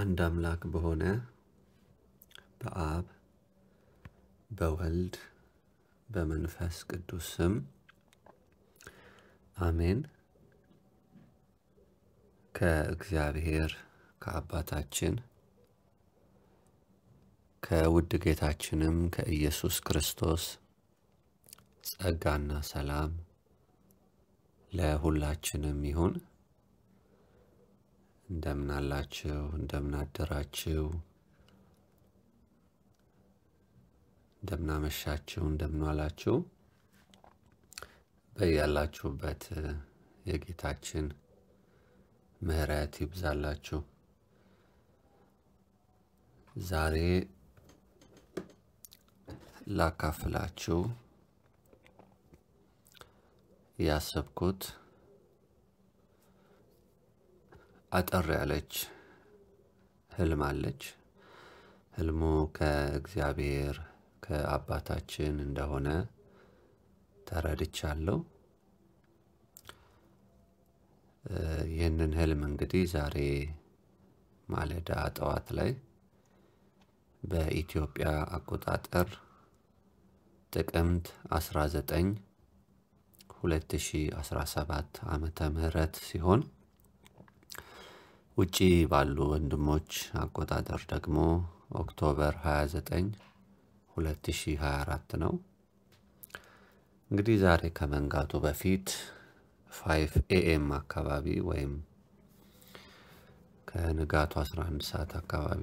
አንድ አምላክ በሆነ በአብ በወልድ በመንፈስ ቅዱስ ስም አሜን። ከእግዚአብሔር ከአባታችን ከውድ ጌታችንም ከኢየሱስ ክርስቶስ ጸጋና ሰላም ለሁላችንም ይሁን። እንደምን አላችሁ? እንደምን አደራችሁ? እንደምን አመሻችሁ? እንደምን ዋላችሁ? በያላችሁበት የጌታችን ምሕረት ይብዛላችሁ። ዛሬ ላካፍላችሁ ያሰብኩት አጠር ያለች ህልም አለች። ህልሙ ከእግዚአብሔር ከአባታችን እንደሆነ ተረድቻለሁ። ይህንን ህልም እንግዲህ ዛሬ ማለዳ ጠዋት ላይ በኢትዮጵያ አቆጣጠር ጥቅምት 19 2017 ዓመተ ምህረት ሲሆን ውጪ ባሉ ወንድሞች አቆጣጠር ደግሞ ኦክቶበር 29 2024 ነው። እንግዲህ ዛሬ ከመንጋቱ በፊት 5 ኤኤም አካባቢ ወይም ከንጋቱ 11 ሰዓት አካባቢ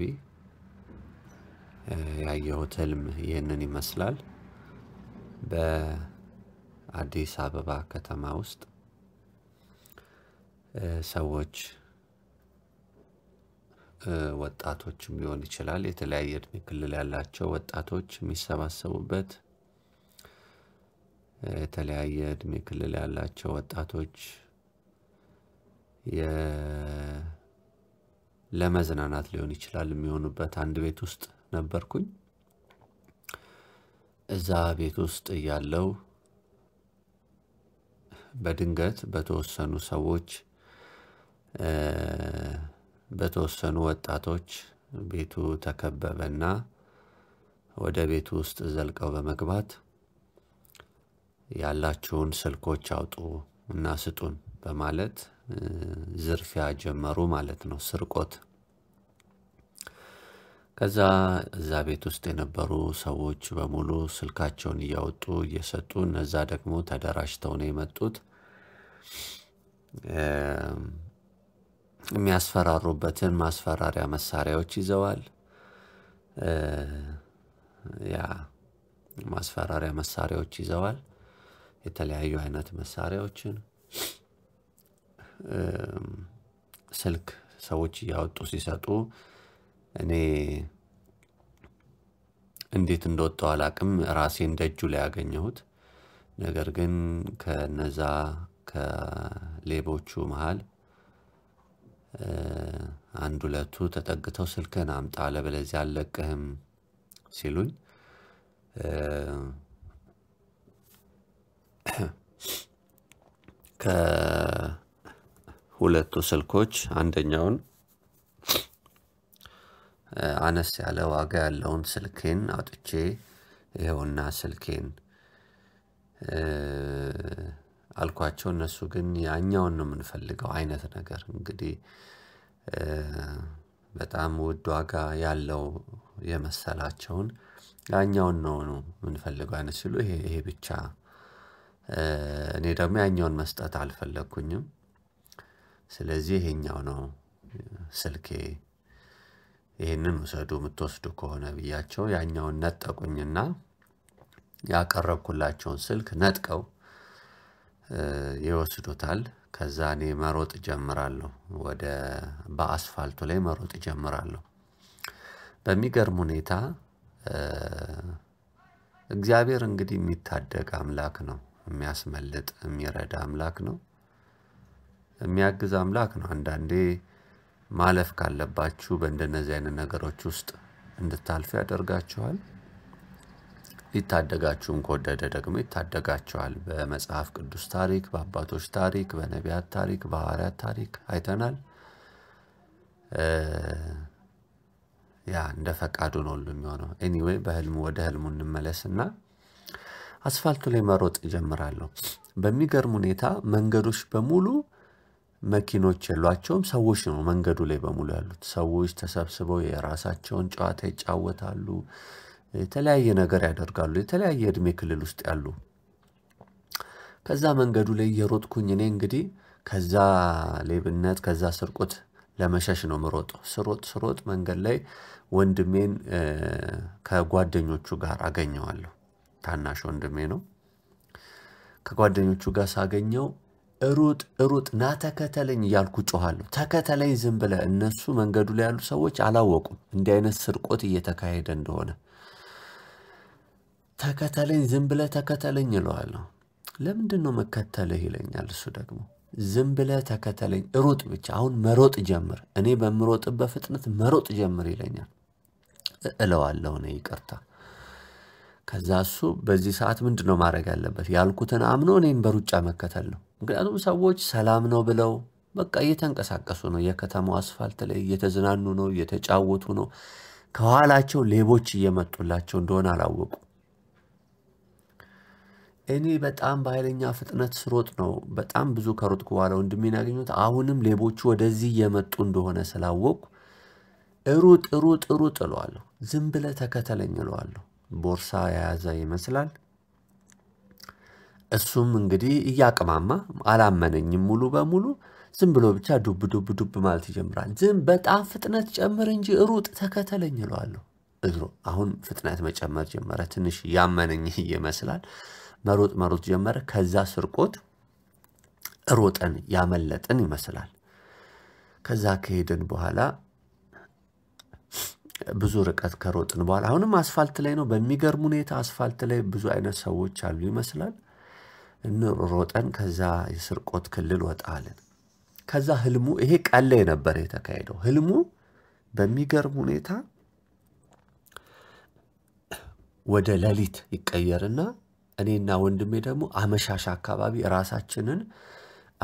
ያየሁት ህልም ይህንን ይመስላል። በአዲስ አበባ ከተማ ውስጥ ሰዎች ወጣቶችም ሊሆን ይችላል። የተለያየ እድሜ ክልል ያላቸው ወጣቶች የሚሰባሰቡበት የተለያየ እድሜ ክልል ያላቸው ወጣቶች ለመዝናናት ሊሆን ይችላል የሚሆኑበት አንድ ቤት ውስጥ ነበርኩኝ። እዛ ቤት ውስጥ እያለው በድንገት በተወሰኑ ሰዎች በተወሰኑ ወጣቶች ቤቱ ተከበበና ወደ ቤቱ ውስጥ ዘልቀው በመግባት ያላችሁን ስልኮች አውጡ እና ስጡን በማለት ዝርፊያ ጀመሩ ማለት ነው፣ ስርቆት። ከዛ እዛ ቤት ውስጥ የነበሩ ሰዎች በሙሉ ስልካቸውን እያወጡ እየሰጡ፣ እነዛ ደግሞ ተደራጅተው ነው የመጡት። የሚያስፈራሩበትን ማስፈራሪያ መሳሪያዎች ይዘዋል። ያ ማስፈራሪያ መሳሪያዎች ይዘዋል። የተለያዩ አይነት መሳሪያዎችን ስልክ ሰዎች እያወጡ ሲሰጡ እኔ እንዴት እንደወጣው አላቅም። ራሴን ደጁ ላይ ያገኘሁት። ነገር ግን ከነዛ ከሌቦቹ መሀል ። አንድ ሁለቱ ተጠግተው ስልክን አምጣ አለበለዚያ አለቅህም ሲሉኝ ከሁለቱ ስልኮች አንደኛውን አነስ ያለ ዋጋ ያለውን ስልኬን አውጥቼ ይኸውና ስልኬን አልኳቸው። እነሱ ግን ያኛውን ነው የምንፈልገው አይነት ነገር እንግዲህ በጣም ውድ ዋጋ ያለው የመሰላቸውን ያኛውን ነው የምንፈልገው አይነት ሲሉ ይሄ ይሄ ብቻ እኔ ደግሞ ያኛውን መስጠት አልፈለግኩኝም። ስለዚህ ይሄኛው ነው ስልኬ ይህንን ውሰዱ የምትወስዱ ከሆነ ብያቸው ያኛውን ነጠቁኝና ያቀረብኩላቸውን ስልክ ነጥቀው ይወስዱታል። ከዛ እኔ መሮጥ ጀምራለሁ ወደ በአስፋልቱ ላይ መሮጥ ጀምራለሁ በሚገርም ሁኔታ እግዚአብሔር እንግዲህ የሚታደግ አምላክ ነው። የሚያስመልጥ የሚረዳ አምላክ ነው። የሚያግዝ አምላክ ነው። አንዳንዴ ማለፍ ካለባችሁ በእንደነዚህ አይነት ነገሮች ውስጥ እንድታልፉ ያደርጋችኋል። ሊታደጋችሁም ከወደደ ደግሞ ይታደጋቸዋል በመጽሐፍ ቅዱስ ታሪክ፣ በአባቶች ታሪክ፣ በነቢያት ታሪክ፣ በሐዋርያት ታሪክ አይተናል። ያ እንደ ፈቃዱ ነው ሁሉ የሚሆነው። ኤኒዌይ በህልሙ ወደ ህልሙ እንመለስና አስፋልቱ ላይ መሮጥ እጀምራለሁ። በሚገርም ሁኔታ መንገዶች በሙሉ መኪኖች የሏቸውም። ሰዎች ነው መንገዱ ላይ በሙሉ ያሉት። ሰዎች ተሰብስበው የራሳቸውን ጨዋታ ይጫወታሉ። የተለያየ ነገር ያደርጋሉ። የተለያየ እድሜ ክልል ውስጥ ያሉ ከዛ መንገዱ ላይ እየሮጥኩኝ እኔ እንግዲህ ከዛ ሌብነት ከዛ ስርቆት ለመሸሽ ነው ምሮጥ። ስሮጥ ስሮጥ መንገድ ላይ ወንድሜን ከጓደኞቹ ጋር አገኘዋለሁ። ታናሽ ወንድሜ ነው። ከጓደኞቹ ጋር ሳገኘው ሩጥ እሩጥ ና ተከተለኝ እያልኩ ጮኋለሁ። ተከተለኝ ዝም ብለ። እነሱ መንገዱ ላይ ያሉ ሰዎች አላወቁም እንዲህ አይነት ስርቆት እየተካሄደ እንደሆነ። ተከተለኝ፣ ዝም ብለህ ተከተለኝ እለዋለሁ። ለምንድን ነው መከተልህ ይለኛል። እሱ ደግሞ ዝም ብለህ ተከተለኝ፣ እሩጥ ብቻ፣ አሁን መሮጥ ጀምር፣ እኔ በምሮጥበት ፍጥነት መሮጥ ጀምር ይለኛል እለዋለሁ። እኔ ይቅርታ። ከዛ እሱ በዚህ ሰዓት ምንድን ነው ማድረግ ያለበት? ያልኩትን አምኖ እኔም በሩጫ መከተል ነው። ምክንያቱም ሰዎች ሰላም ነው ብለው በቃ እየተንቀሳቀሱ ነው። የከተማው አስፋልት ላይ እየተዝናኑ ነው፣ እየተጫወቱ ነው። ከኋላቸው ሌቦች እየመጡላቸው እንደሆነ አላወቁ። እኔ በጣም በኃይለኛ ፍጥነት ስሮጥ ነው በጣም ብዙ ከሮጥኩ በኋላ ወንድሜን ያገኘሁት። አሁንም ሌቦቹ ወደዚህ እየመጡ እንደሆነ ስላወቅኩ እሩጥ እሩጥ እሩጥ እለዋለሁ። ዝም ብለ ተከተለኝ እለዋለሁ። ቦርሳ የያዘ ይመስላል። እሱም እንግዲህ እያቅማማ አላመነኝም ሙሉ በሙሉ ዝም ብሎ ብቻ ዱብ ዱብ ዱብ ማለት ይጀምራል። ዝም በጣም ፍጥነት ጨምር እንጂ ሩጥ ተከተለኝ እለዋለሁ። እዝሮ አሁን ፍጥነት መጨመር ጀመረ። ትንሽ ያመነኝ ይመስላል። መሮጥ መሮጥ ጀመረ። ከዛ ስርቆት ሮጠን ያመለጥን ይመስላል። ከዛ ከሄድን በኋላ ብዙ ርቀት ከሮጥን በኋላ አሁንም አስፋልት ላይ ነው። በሚገርም ሁኔታ አስፋልት ላይ ብዙ አይነት ሰዎች አሉ ይመስላል። እንሮጠን ከዛ የስርቆት ክልል ወጣልን። ከዛ ህልሙ ይሄ ቀን ላይ ነበር የተካሄደው። ህልሙ በሚገርም ሁኔታ ወደ ሌሊት ይቀየርና እኔና ወንድሜ ደግሞ አመሻሽ አካባቢ ራሳችንን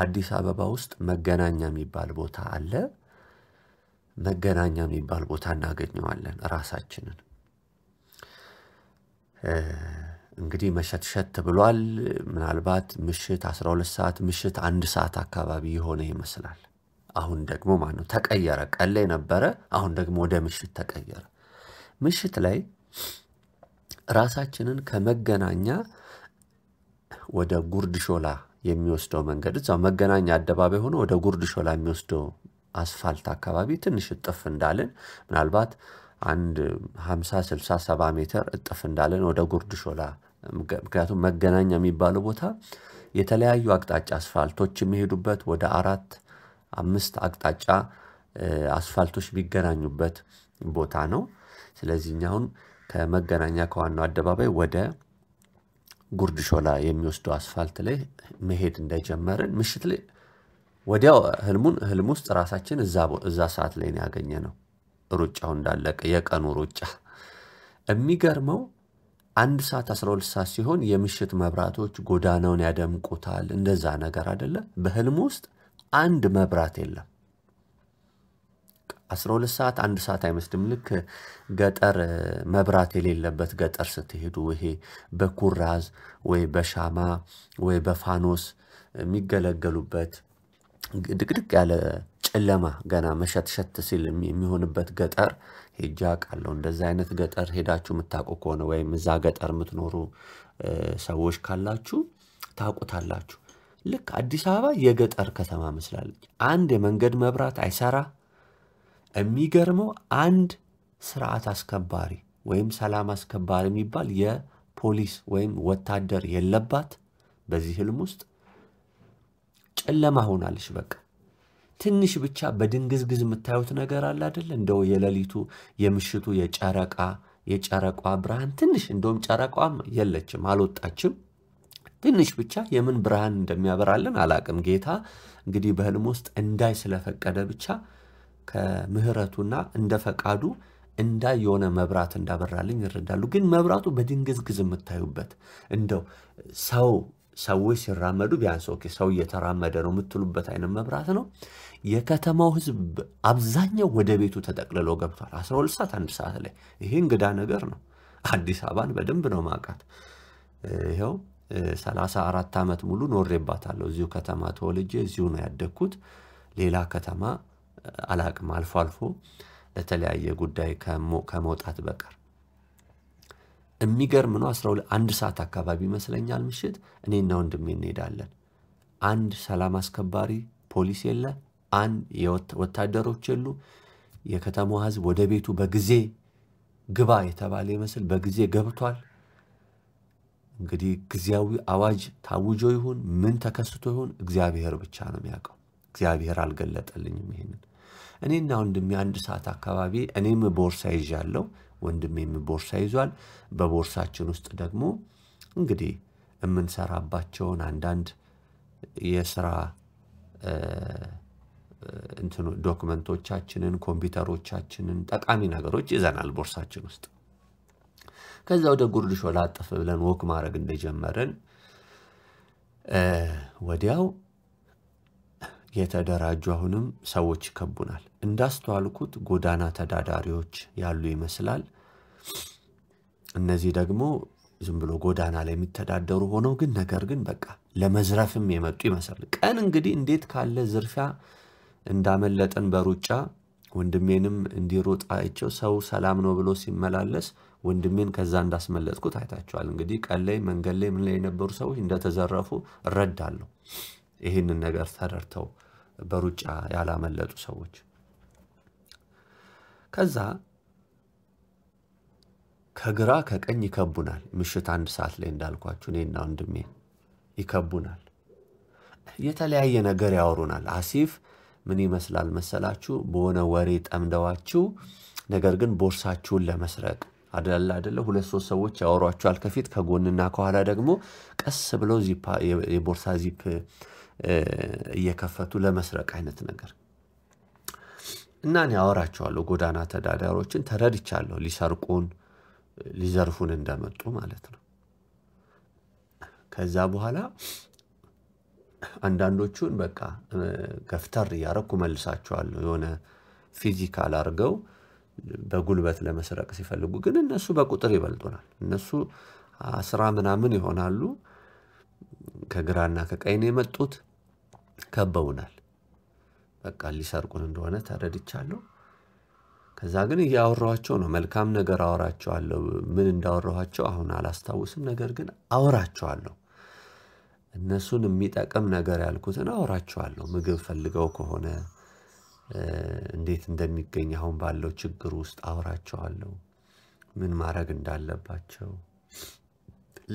አዲስ አበባ ውስጥ መገናኛ የሚባል ቦታ አለ። መገናኛ የሚባል ቦታ እናገኘዋለን። ራሳችንን እንግዲህ መሸትሸት ብሏል። ምናልባት ምሽት 12 ሰዓት ምሽት አንድ ሰዓት አካባቢ የሆነ ይመስላል። አሁን ደግሞ ማለት ነው ተቀየረ። ቀን ላይ ነበረ፣ አሁን ደግሞ ወደ ምሽት ተቀየረ። ምሽት ላይ ራሳችንን ከመገናኛ ወደ ጉርድ ሾላ የሚወስደው መንገድ እዛው መገናኛ አደባባይ ሆኖ ወደ ጉርድ ሾላ የሚወስደው አስፋልት አካባቢ ትንሽ እጥፍ እንዳለን ምናልባት አንድ 50 60 70 ሜትር እጥፍ እንዳለን ወደ ጉርድ ሾላ ምክንያቱም መገናኛ የሚባለው ቦታ የተለያዩ አቅጣጫ አስፋልቶች የሚሄዱበት ወደ አራት አምስት አቅጣጫ አስፋልቶች የሚገናኙበት ቦታ ነው። ስለዚህ እኛ አሁን ከመገናኛ ከዋናው አደባባይ ወደ ጉርድ ሾላ የሚወስደው አስፋልት ላይ መሄድ እንደጀመርን ምሽት ላይ ወዲያው ህልሙን ህልም ውስጥ ራሳችን እዛ ሰዓት ላይ ነው ያገኘ ነው። ሩጫው እንዳለቀ የቀኑ ሩጫ የሚገርመው አንድ ሰዓት 12 ሰዓት ሲሆን የምሽት መብራቶች ጎዳናውን ያደምቁታል። እንደዛ ነገር አይደለ? በህልም ውስጥ አንድ መብራት የለም። 12 ሰዓት አንድ ሰዓት አይመስልም። ልክ ገጠር መብራት የሌለበት ገጠር ስትሄዱ ይሄ በኩራዝ ወይ በሻማ ወይ በፋኖስ የሚገለገሉበት ድቅድቅ ያለ ጨለማ ገና መሸትሸት ሲል የሚሆንበት ገጠር ሄጄ አውቃለሁ። እንደዚህ አይነት ገጠር ሄዳችሁ የምታውቁ ከሆነ ወይም እዛ ገጠር የምትኖሩ ሰዎች ካላችሁ ታውቁታላችሁ። ልክ አዲስ አበባ የገጠር ከተማ መስላለች። አንድ የመንገድ መብራት አይሰራ የሚገርመው አንድ ስርዓት አስከባሪ ወይም ሰላም አስከባሪ የሚባል የፖሊስ ወይም ወታደር የለባት። በዚህ ህልም ውስጥ ጨለማ ሆናለች። በቃ ትንሽ ብቻ በድንግዝግዝ የምታዩት ነገር አለ አይደል? እንደው የሌሊቱ የምሽቱ የጨረቃ የጨረቋ ብርሃን ትንሽ እንደውም ጨረቋም የለችም አልወጣችም። ትንሽ ብቻ የምን ብርሃን እንደሚያበራልን አላቅም። ጌታ እንግዲህ በህልም ውስጥ እንዳይ ስለፈቀደ ብቻ ከምህረቱና እንደ ፈቃዱ እንዳ የሆነ መብራት እንዳበራልኝ ይረዳሉ። ግን መብራቱ በድንግዝግዝ የምታዩበት እንደው ሰው ሰዎች ሲራመዱ ቢያንስ ኦኬ ሰው እየተራመደ ነው የምትሉበት አይነት መብራት ነው። የከተማው ህዝብ አብዛኛው ወደ ቤቱ ተጠቅልሎ ገብቷል። 12 ሰዓት አንድ ሰዓት ላይ ይሄ እንግዳ ነገር ነው። አዲስ አበባን በደንብ ነው ማውቃት። ይኸው 34 ዓመት ሙሉ ኖሬባታለሁ። እዚሁ ከተማ ተወልጄ እዚሁ ነው ያደግኩት። ሌላ ከተማ አላቅም አልፎ አልፎ ለተለያየ ጉዳይ ከመውጣት በቀር የሚገርም ነው። አስራ ሁለት አንድ ሰዓት አካባቢ ይመስለኛል ምሽት እኔና ወንድሜ እንሄዳለን። አንድ ሰላም አስከባሪ ፖሊስ የለ፣ አንድ ወታደሮች የሉ። የከተማዋ ህዝብ ወደ ቤቱ በጊዜ ግባ የተባለ ይመስል በጊዜ ገብቷል። እንግዲህ ጊዜያዊ አዋጅ ታውጆ ይሁን ምን ተከስቶ ይሁን እግዚአብሔር ብቻ ነው የሚያውቀው። እግዚአብሔር አልገለጠልኝም ይሄንን እኔና ወንድሜ አንድ ሰዓት አካባቢ እኔም ቦርሳ ይዣለሁ፣ ወንድሜም ቦርሳ ይዟል። በቦርሳችን ውስጥ ደግሞ እንግዲህ የምንሰራባቸውን አንዳንድ የስራ እንትኑ ዶክመንቶቻችንን፣ ኮምፒውተሮቻችንን፣ ጠቃሚ ነገሮች ይዘናል ቦርሳችን ውስጥ። ከዛ ወደ ጉርድሾላ ሾላ ብለን ወክ ማድረግ እንደጀመርን ወዲያው የተደራጁ አሁንም ሰዎች ይከቡናል። እንዳስተዋልኩት ጎዳና ተዳዳሪዎች ያሉ ይመስላል። እነዚህ ደግሞ ዝም ብሎ ጎዳና ላይ የሚተዳደሩ ሆነው ግን ነገር ግን በቃ ለመዝረፍም የመጡ ይመስላል። ቀን እንግዲህ እንዴት ካለ ዝርፊያ እንዳመለጠን በሩጫ ወንድሜንም እንዲሮጥ ሰው ሰላም ነው ብሎ ሲመላለስ ወንድሜን ከዛ እንዳስመለጥኩት አይታችኋል። እንግዲህ ቀን ላይ መንገድ ላይ ምን ላይ የነበሩ ሰዎች እንደተዘረፉ እረዳለሁ። ይህንን ነገር ተረድተው በሩጫ ያላመለጡ ሰዎች ከዛ ከግራ ከቀኝ ይከቡናል። ምሽት አንድ ሰዓት ላይ እንዳልኳችሁ እኔና ወንድሜ ይከቡናል። የተለያየ ነገር ያወሩናል። አሲፍ ምን ይመስላል መሰላችሁ? በሆነ ወሬ ጠምደዋችሁ፣ ነገር ግን ቦርሳችሁን ለመስረቅ አደላ አደለ። ሁለት ሶስት ሰዎች ያወሯችኋል ከፊት ከጎንና ከኋላ ደግሞ ቀስ ብለው የቦርሳ ዚፕ እየከፈቱ ለመስረቅ አይነት ነገር እና እኔ አወራቸዋለሁ። ጎዳና ተዳዳሪዎችን ተረድቻለሁ፣ ሊሰርቁን ሊዘርፉን እንደመጡ ማለት ነው። ከዛ በኋላ አንዳንዶቹን በቃ ገፍተር እያረኩ መልሳቸዋለሁ። የሆነ ፊዚካል አድርገው በጉልበት ለመስረቅ ሲፈልጉ ግን እነሱ በቁጥር ይበልጡናል። እነሱ አስራ ምናምን ይሆናሉ። ከግራና ከቀይን የመጡት። ከበውናል። በቃ ሊሰርቁን እንደሆነ ተረድቻለሁ። ከዛ ግን እያወራኋቸው ነው። መልካም ነገር አወራቸዋለሁ። ምን እንዳወራኋቸው አሁን አላስታውስም። ነገር ግን አወራቸዋለሁ። እነሱን የሚጠቅም ነገር ያልኩትን አወራቸዋለሁ። ምግብ ፈልገው ከሆነ እንዴት እንደሚገኝ አሁን ባለው ችግር ውስጥ አወራቸዋለሁ። ምን ማድረግ እንዳለባቸው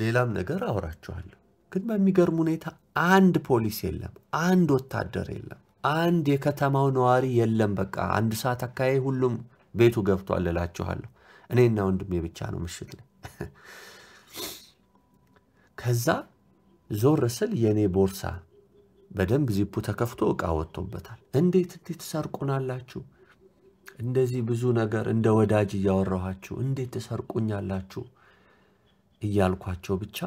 ሌላም ነገር አወራቸዋለሁ። ግን በሚገርም ሁኔታ አንድ ፖሊስ የለም፣ አንድ ወታደር የለም፣ አንድ የከተማው ነዋሪ የለም። በቃ አንድ ሰዓት አካባቢ ሁሉም ቤቱ ገብቷል እላችኋለሁ። እኔና ወንድሜ ብቻ ነው ምሽት ላይ። ከዛ ዞር ስል የእኔ ቦርሳ በደንብ ዚፑ ተከፍቶ እቃ ወጥቶበታል። እንዴት እንዴት ትሰርቁናላችሁ? እንደዚህ ብዙ ነገር እንደ ወዳጅ እያወራኋችሁ እንዴት ትሰርቁኛላችሁ? እያልኳቸው ብቻ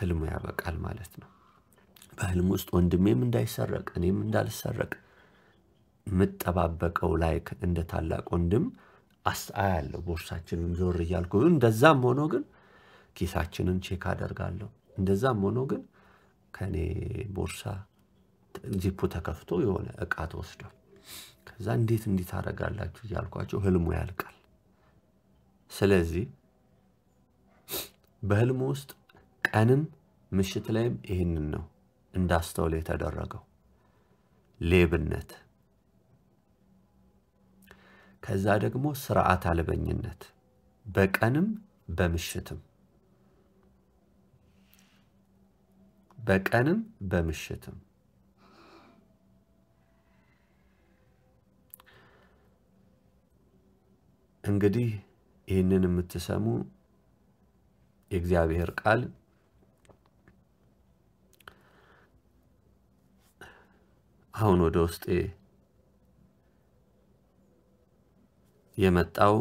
ህልሙ ያበቃል ማለት ነው። በህልም ውስጥ ወንድሜም እንዳይሰረቅ እኔም እንዳልሰረቅ የምጠባበቀው ላይ እንደ ታላቅ ወንድም አያለሁ። ቦርሳችንን ዞር እያልኩ እንደዛም ሆኖ ግን ኪሳችንን ቼክ አደርጋለሁ። እንደዛም ሆኖ ግን ከእኔ ቦርሳ ዚፑ ተከፍቶ የሆነ እቃ ተወስደው ከዛ እንዴት እንዴት አደርጋላችሁ እያልኳቸው ህልሙ ያልቃል። ስለዚህ በህልሙ ውስጥ ቀንም ምሽት ላይም ይህንን ነው እንዳስተውል የተደረገው ሌብነት፣ ከዛ ደግሞ ስርዓት አልበኝነት በቀንም በምሽትም በቀንም በምሽትም እንግዲህ ይህንን የምትሰሙ የእግዚአብሔር ቃል አሁን ወደ ውስጤ የመጣው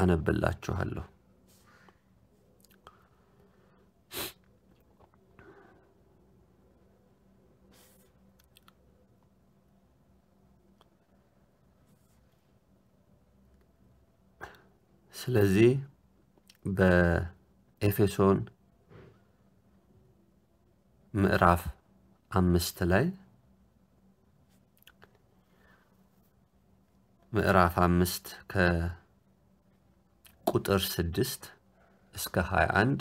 አነብላችኋለሁ። ስለዚህ በኤፌሶን ምዕራፍ አምስት ላይ ምዕራፍ አምስት ከቁጥር ስድስት እስከ አንድ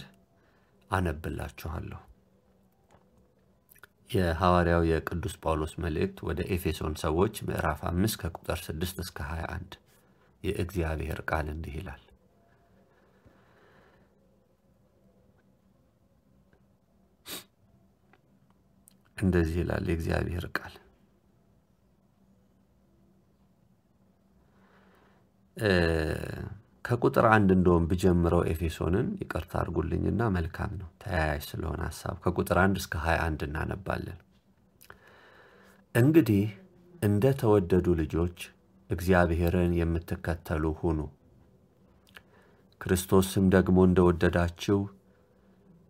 አነብላችኋለሁ። የሐዋርያው የቅዱስ ጳውሎስ መልእክት ወደ ኤፌሶን ሰዎች ምዕራፍ አምስት ከቁጥር ስድስት እስከ 21 የእግዚአብሔር ቃል እንዲህ ይላል። እንደዚህ ይላል የእግዚአብሔር ቃል ከቁጥር አንድ እንደውም ብጀምረው ኤፌሶንን ይቅርታ አድርጉልኝና መልካም ነው ተያያዥ ስለሆነ ሀሳብ ከቁጥር አንድ እስከ ሀያ አንድ እናነባለን። እንግዲህ እንደ ተወደዱ ልጆች እግዚአብሔርን የምትከተሉ ሁኑ። ክርስቶስም ደግሞ እንደወደዳችሁ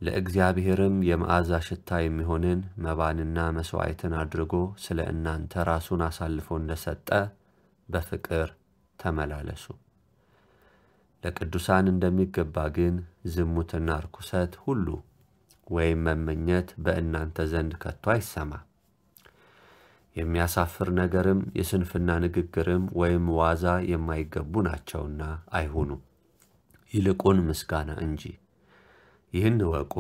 ለእግዚአብሔርም የመዓዛ ሽታ የሚሆንን መባንና መሥዋዕትን አድርጎ ስለ እናንተ ራሱን አሳልፎ እንደሰጠ በፍቅር ተመላለሱ። ለቅዱሳን እንደሚገባ ግን ዝሙትና ርኩሰት ሁሉ ወይም መመኘት በእናንተ ዘንድ ከቶ አይሰማ። የሚያሳፍር ነገርም የስንፍና ንግግርም ወይም ዋዛ የማይገቡ ናቸውና አይሁኑ፣ ይልቁን ምስጋና እንጂ። ይህን እወቁ፣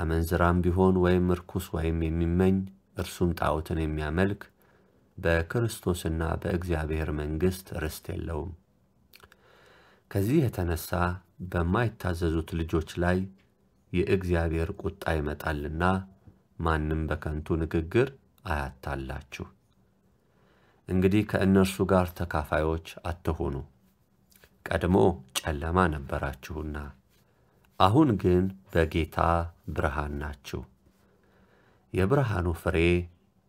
አመንዝራም ቢሆን ወይም ርኩስ ወይም የሚመኝ እርሱም ጣዖትን የሚያመልክ በክርስቶስና በእግዚአብሔር መንግሥት ርስት የለውም። ከዚህ የተነሳ በማይታዘዙት ልጆች ላይ የእግዚአብሔር ቁጣ ይመጣልና ማንም በከንቱ ንግግር አያታላችሁ። እንግዲህ ከእነርሱ ጋር ተካፋዮች አትሆኑ። ቀድሞ ጨለማ ነበራችሁና አሁን ግን በጌታ ብርሃን ናችሁ። የብርሃኑ ፍሬ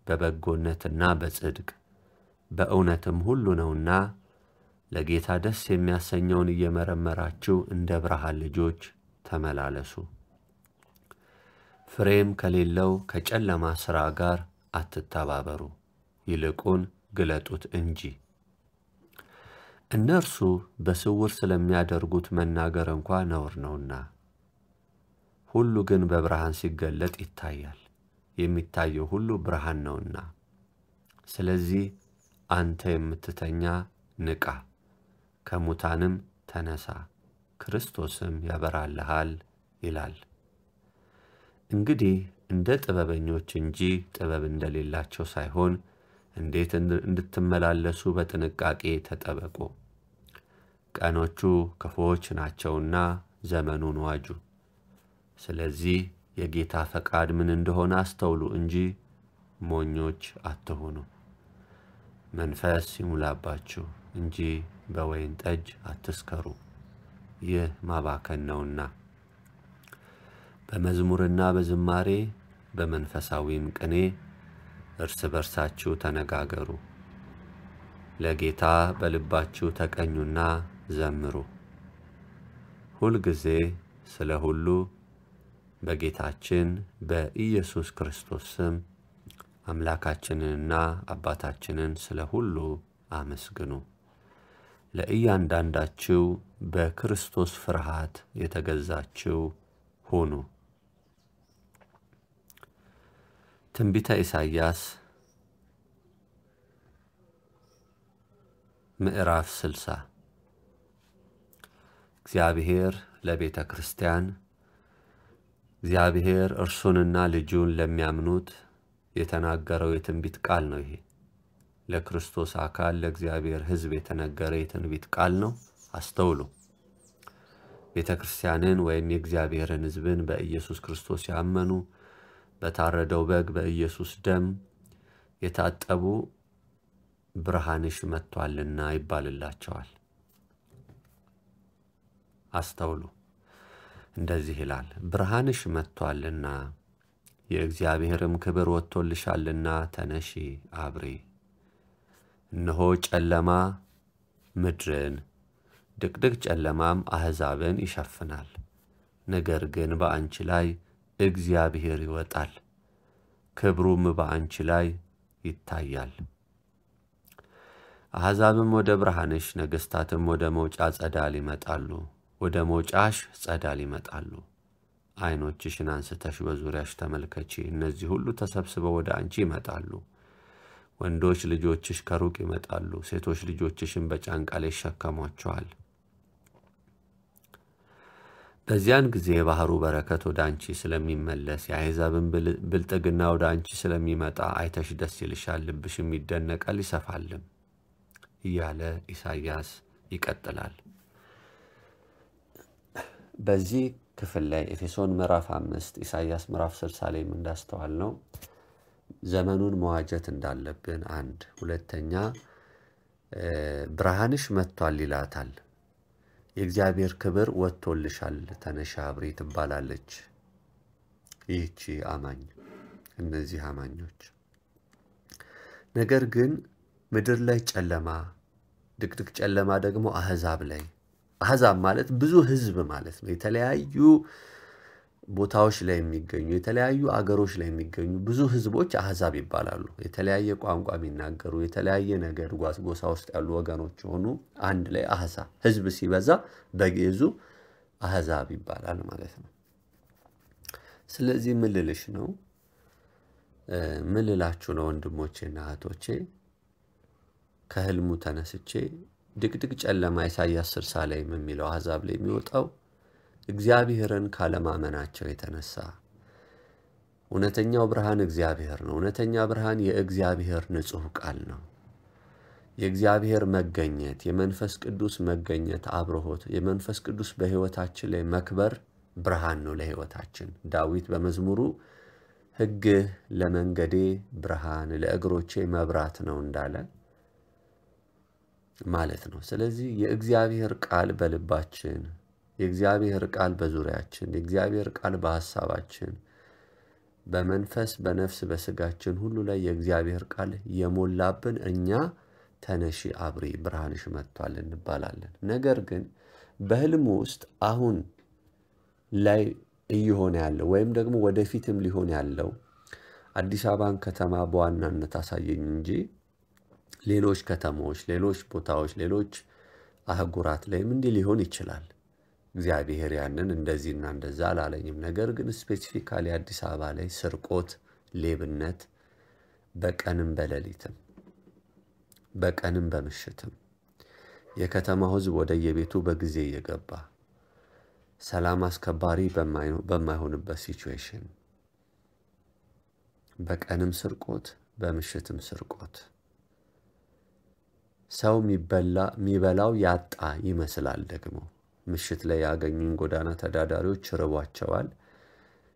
በበጎነትና በጽድቅ በእውነትም ሁሉ ነውና ለጌታ ደስ የሚያሰኘውን እየመረመራችሁ እንደ ብርሃን ልጆች ተመላለሱ። ፍሬም ከሌለው ከጨለማ ሥራ ጋር አትተባበሩ፣ ይልቁን ግለጡት እንጂ። እነርሱ በስውር ስለሚያደርጉት መናገር እንኳ ነውር ነውና፣ ሁሉ ግን በብርሃን ሲገለጥ ይታያል። የሚታየው ሁሉ ብርሃን ነውና። ስለዚህ አንተ የምትተኛ ንቃ፣ ከሙታንም ተነሳ፣ ክርስቶስም ያበራልሃል ይላል። እንግዲህ እንደ ጥበበኞች እንጂ ጥበብ እንደሌላቸው ሳይሆን እንዴት እንድትመላለሱ በጥንቃቄ ተጠበቁ። ቀኖቹ ክፉዎች ናቸውና ዘመኑን ዋጁ። ስለዚህ የጌታ ፈቃድ ምን እንደሆነ አስተውሉ እንጂ ሞኞች አትሆኑ መንፈስ ይሙላባችሁ እንጂ በወይን ጠጅ አትስከሩ፣ ይህ ማባከን ነውና። በመዝሙርና በዝማሬ በመንፈሳዊም ቅኔ እርስ በርሳችሁ ተነጋገሩ፣ ለጌታ በልባችሁ ተቀኙና ዘምሩ። ሁልጊዜ ስለ ሁሉ በጌታችን በኢየሱስ ክርስቶስ ስም አምላካችንንና አባታችንን ስለ ሁሉ አመስግኑ። ለእያንዳንዳችሁ በክርስቶስ ፍርሃት የተገዛችው ሁኑ። ትንቢተ ኢሳይያስ ምዕራፍ ስልሳ እግዚአብሔር ለቤተ ክርስቲያን እግዚአብሔር እርሱንና ልጁን ለሚያምኑት የተናገረው የትንቢት ቃል ነው። ይሄ ለክርስቶስ አካል ለእግዚአብሔር ሕዝብ የተነገረ የትንቢት ቃል ነው። አስተውሉ። ቤተ ክርስቲያንን ወይም የእግዚአብሔርን ሕዝብን በኢየሱስ ክርስቶስ ያመኑ በታረደው በግ በኢየሱስ ደም የታጠቡ ብርሃንሽ መጥቷልና ይባልላቸዋል። አስተውሉ። እንደዚህ ይላል፣ ብርሃንሽ መጥቶአልና የእግዚአብሔርም ክብር ወጥቶልሻልና ተነሺ አብሪ። እነሆ ጨለማ ምድርን ድቅድቅ ጨለማም አሕዛብን ይሸፍናል። ነገር ግን በአንቺ ላይ እግዚአብሔር ይወጣል፣ ክብሩም በአንቺ ላይ ይታያል። አሕዛብም ወደ ብርሃንሽ፣ ነገሥታትም ወደ መውጫ ጸዳል ይመጣሉ። ወደ መውጫሽ ጸዳል ይመጣሉ። አይኖችሽን አንስተሽ በዙሪያሽ ተመልከቺ። እነዚህ ሁሉ ተሰብስበው ወደ አንቺ ይመጣሉ። ወንዶች ልጆችሽ ከሩቅ ይመጣሉ። ሴቶች ልጆችሽን በጫንቃ ላይ ይሸከሟቸዋል። በዚያን ጊዜ የባህሩ በረከት ወደ አንቺ ስለሚመለስ የአሕዛብን ብልጥግና ወደ አንቺ ስለሚመጣ አይተሽ ደስ ይልሻል፣ ልብሽም ይደነቃል፣ ይሰፋልም እያለ ኢሳይያስ ይቀጥላል። በዚህ ክፍል ላይ ኤፌሶን ምዕራፍ አምስት ኢሳያስ ምዕራፍ ስልሳ ላይም እንዳስተዋል ነው ዘመኑን መዋጀት እንዳለብን አንድ ሁለተኛ ብርሃንሽ መጥቷል ይላታል የእግዚአብሔር ክብር ወጥቶልሻል ተነሻ አብሪ ትባላለች ይህቺ አማኝ እነዚህ አማኞች ነገር ግን ምድር ላይ ጨለማ ድቅድቅ ጨለማ ደግሞ አህዛብ ላይ አሕዛብ ማለት ብዙ ህዝብ ማለት ነው። የተለያዩ ቦታዎች ላይ የሚገኙ የተለያዩ አገሮች ላይ የሚገኙ ብዙ ህዝቦች አሕዛብ ይባላሉ። የተለያየ ቋንቋ የሚናገሩ የተለያየ ነገር ጎሳ ውስጥ ያሉ ወገኖች የሆኑ አንድ ላይ አሕዛብ ህዝብ ሲበዛ በግዕዙ አሕዛብ ይባላል ማለት ነው። ስለዚህ ምልልሽ ነው ምልላችሁ ነው ወንድሞቼና እህቶቼ ከህልሙ ተነስቼ ድቅድቅ ጨለማ ኢሳይያስ ስርሳ ላይ የሚለው አሕዛብ ላይ የሚወጣው እግዚአብሔርን ካለማመናቸው የተነሳ እውነተኛው ብርሃን እግዚአብሔር ነው። እውነተኛ ብርሃን የእግዚአብሔር ንጹሕ ቃል ነው። የእግዚአብሔር መገኘት፣ የመንፈስ ቅዱስ መገኘት አብርሆት፣ የመንፈስ ቅዱስ በሕይወታችን ላይ መክበር ብርሃን ነው ለሕይወታችን። ዳዊት በመዝሙሩ ሕግህ ለመንገዴ ብርሃን፣ ለእግሮቼ መብራት ነው እንዳለ ማለት ነው። ስለዚህ የእግዚአብሔር ቃል በልባችን፣ የእግዚአብሔር ቃል በዙሪያችን፣ የእግዚአብሔር ቃል በሀሳባችን፣ በመንፈስ፣ በነፍስ፣ በስጋችን ሁሉ ላይ የእግዚአብሔር ቃል የሞላብን እኛ ተነሺ አብሪ ብርሃንሽ መጥቷል እንባላለን። ነገር ግን በህልም ውስጥ አሁን ላይ እየሆነ ያለው ወይም ደግሞ ወደፊትም ሊሆን ያለው አዲስ አበባን ከተማ በዋናነት አሳየኝ እንጂ ሌሎች ከተሞች፣ ሌሎች ቦታዎች፣ ሌሎች አህጉራት ላይም እንዲህ ሊሆን ይችላል። እግዚአብሔር ያንን እንደዚህና እንደዛ አላለኝም። ነገር ግን ስፔሲፊካሊ አዲስ አበባ ላይ ስርቆት፣ ሌብነት በቀንም በሌሊትም በቀንም በምሽትም የከተማ ህዝብ ወደ የቤቱ በጊዜ እየገባ ሰላም አስከባሪ በማይሆንበት ሲቹዌሽን በቀንም ስርቆት በምሽትም ስርቆት ሰው የሚበላው ያጣ ይመስላል። ደግሞ ምሽት ላይ ያገኙን ጎዳና ተዳዳሪዎች ርቧቸዋል።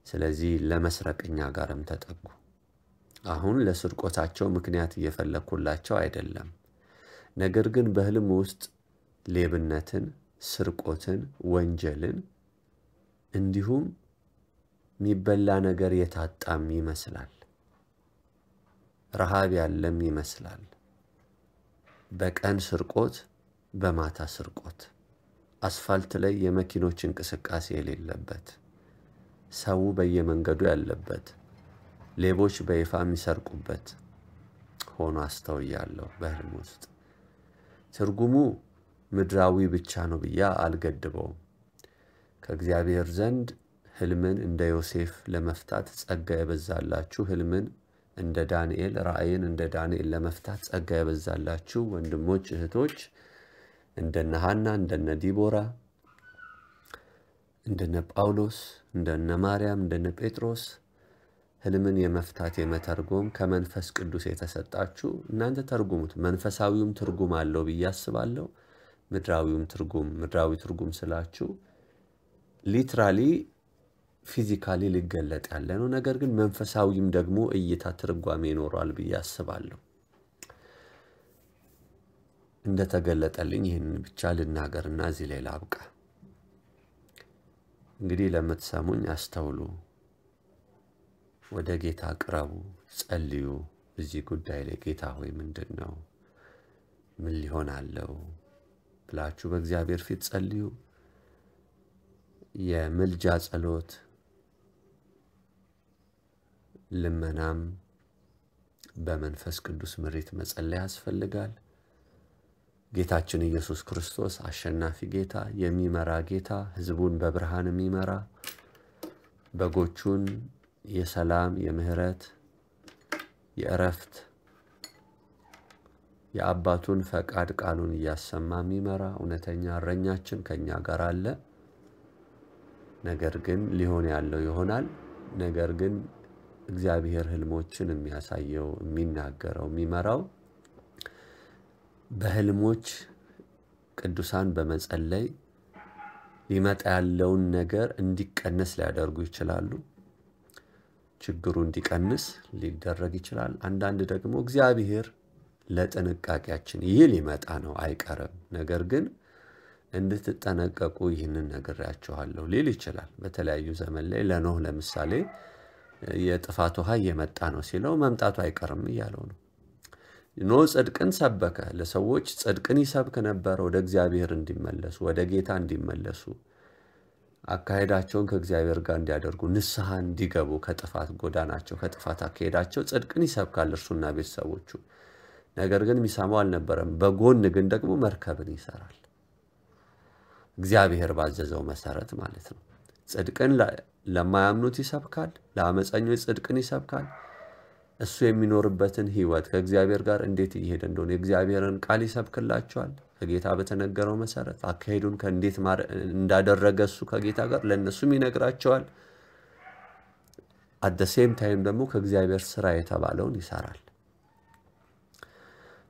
ስለዚህ ለመስረቅኛ ጋርም ተጠጉ። አሁን ለስርቆታቸው ምክንያት እየፈለግኩላቸው አይደለም። ነገር ግን በህልም ውስጥ ሌብነትን፣ ስርቆትን፣ ወንጀልን እንዲሁም የሚበላ ነገር የታጣም ይመስላል። ረሃብ ያለም ይመስላል። በቀን ስርቆት፣ በማታ ስርቆት፣ አስፋልት ላይ የመኪኖች እንቅስቃሴ የሌለበት፣ ሰው በየመንገዱ ያለበት፣ ሌቦች በይፋ የሚሰርቁበት ሆኖ አስተውያለሁ በህልም ውስጥ። ትርጉሙ ምድራዊ ብቻ ነው ብዬ አልገድበውም። ከእግዚአብሔር ዘንድ ህልምን እንደ ዮሴፍ ለመፍታት ጸጋ የበዛላችሁ ህልምን እንደ ዳንኤል ራእይን እንደ ዳንኤል ለመፍታት ጸጋ የበዛላችሁ ወንድሞች እህቶች፣ እንደነ ሐና፣ እንደነ ዲቦራ፣ እንደነ ጳውሎስ፣ እንደነ ማርያም፣ እንደነ ጴጥሮስ ህልምን የመፍታት የመተርጎም ከመንፈስ ቅዱስ የተሰጣችሁ እናንተ ተርጉሙት። መንፈሳዊውም ትርጉም አለው ብዬ አስባለሁ። ምድራዊውም ትርጉም ምድራዊ ትርጉም ስላችሁ ሊትራሊ ፊዚካሊ ሊገለጥ ያለ ነው። ነገር ግን መንፈሳዊም ደግሞ እይታ ትርጓሜ ይኖረዋል ብዬ አስባለሁ። እንደተገለጠልኝ ይህንን ብቻ ልናገርና እዚህ ላይ ላብቃ። እንግዲህ ለምትሰሙኝ አስተውሉ፣ ወደ ጌታ ቅረቡ፣ ጸልዩ። እዚህ ጉዳይ ላይ ጌታ ሆይ ምንድን ነው ምን ሊሆን አለው ብላችሁ በእግዚአብሔር ፊት ጸልዩ። የምልጃ ጸሎት ልመናም በመንፈስ ቅዱስ ምሪት መጸለይ ያስፈልጋል። ጌታችን ኢየሱስ ክርስቶስ አሸናፊ ጌታ፣ የሚመራ ጌታ፣ ህዝቡን በብርሃን የሚመራ በጎቹን የሰላም፣ የምህረት፣ የእረፍት የአባቱን ፈቃድ ቃሉን እያሰማ የሚመራ እውነተኛ እረኛችን ከእኛ ጋር አለ። ነገር ግን ሊሆን ያለው ይሆናል። ነገር ግን እግዚአብሔር ህልሞችን የሚያሳየው የሚናገረው የሚመራው በህልሞች ቅዱሳን በመጸለይ ሊመጣ ያለውን ነገር እንዲቀነስ ሊያደርጉ ይችላሉ። ችግሩ እንዲቀንስ ሊደረግ ይችላል። አንዳንድ ደግሞ እግዚአብሔር ለጥንቃቄያችን ይህ ሊመጣ ነው አይቀርም፣ ነገር ግን እንድትጠነቀቁ ይህንን ነግሬያችኋለሁ ሊል ይችላል። በተለያዩ ዘመን ላይ ለኖህ ለምሳሌ የጥፋት ውሃ እየመጣ ነው ሲለው መምጣቱ አይቀርም እያለው ነው። ኖ ጽድቅን ሰበከ፣ ለሰዎች ጽድቅን ይሰብክ ነበረ፣ ወደ እግዚአብሔር እንዲመለሱ ወደ ጌታ እንዲመለሱ አካሄዳቸውን ከእግዚአብሔር ጋር እንዲያደርጉ ንስሐ እንዲገቡ ከጥፋት ጎዳናቸው ከጥፋት አካሄዳቸው ጽድቅን ይሰብካል እርሱና ቤተሰቦቹ። ነገር ግን የሚሰማው አልነበረም። በጎን ግን ደግሞ መርከብን ይሰራል፣ እግዚአብሔር ባዘዘው መሰረት ማለት ነው። ጽድቅን ለማያምኑት ይሰብካል፣ ለአመፀኞች ጽድቅን ይሰብካል። እሱ የሚኖርበትን ህይወት ከእግዚአብሔር ጋር እንዴት እየሄደ እንደሆነ የእግዚአብሔርን ቃል ይሰብክላቸዋል። ከጌታ በተነገረው መሰረት አካሄዱን ከእንዴት እንዳደረገ እሱ ከጌታ ጋር ለእነሱም ይነግራቸዋል። አደ ሴም ታይም ደግሞ ከእግዚአብሔር ስራ የተባለውን ይሰራል።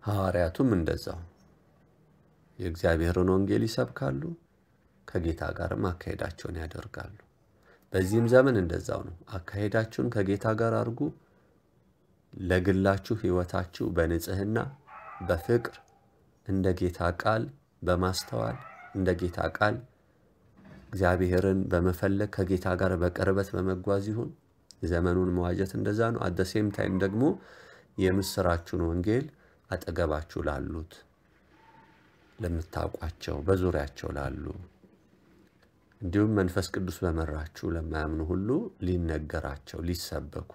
ሐዋርያቱም እንደዛው የእግዚአብሔርን ወንጌል ይሰብካሉ፣ ከጌታ ጋርም አካሄዳቸውን ያደርጋሉ። በዚህም ዘመን እንደዛው ነው። አካሄዳችሁን ከጌታ ጋር አድርጉ። ለግላችሁ ሕይወታችሁ በንጽህና በፍቅር እንደ ጌታ ቃል በማስተዋል እንደ ጌታ ቃል እግዚአብሔርን በመፈለግ ከጌታ ጋር በቅርበት በመጓዝ ይሁን። ዘመኑን መዋጀት እንደዛ ነው። አደሴም ታይም ደግሞ የምስራችሁን ወንጌል አጠገባችሁ ላሉት ለምታውቋቸው፣ በዙሪያቸው ላሉ እንዲሁም መንፈስ ቅዱስ በመራችሁ ለማያምኑ ሁሉ ሊነገራቸው፣ ሊሰበኩ፣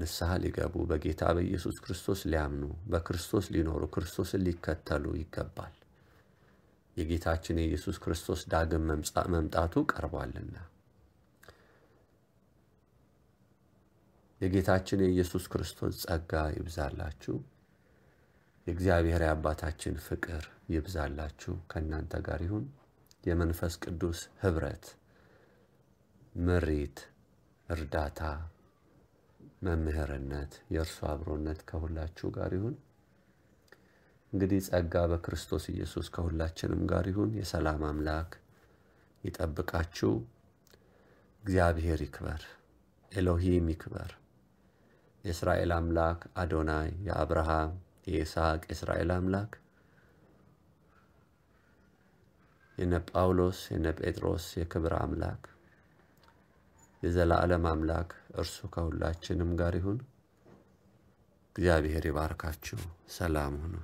ንስሐ ሊገቡ፣ በጌታ በኢየሱስ ክርስቶስ ሊያምኑ፣ በክርስቶስ ሊኖሩ፣ ክርስቶስን ሊከተሉ ይገባል። የጌታችን የኢየሱስ ክርስቶስ ዳግም መምጣቱ ቀርቧልና የጌታችን የኢየሱስ ክርስቶስ ጸጋ ይብዛላችሁ። የእግዚአብሔር የአባታችን ፍቅር ይብዛላችሁ። ከእናንተ ጋር ይሁን። የመንፈስ ቅዱስ ህብረት፣ ምሪት፣ እርዳታ፣ መምህርነት፣ የእርሱ አብሮነት ከሁላችሁ ጋር ይሁን። እንግዲህ ጸጋ በክርስቶስ ኢየሱስ ከሁላችንም ጋር ይሁን። የሰላም አምላክ ይጠብቃችሁ። እግዚአብሔር ይክበር፣ ኤሎሂም ይክበር። የእስራኤል አምላክ አዶናይ፣ የአብርሃም የይስሐቅ፣ የእስራኤል አምላክ የነ ጳውሎስ የነ ጴጥሮስ የክብር አምላክ የዘላለም አምላክ እርሱ ከሁላችንም ጋር ይሁን። እግዚአብሔር ይባርካችሁ። ሰላም ሁኑ።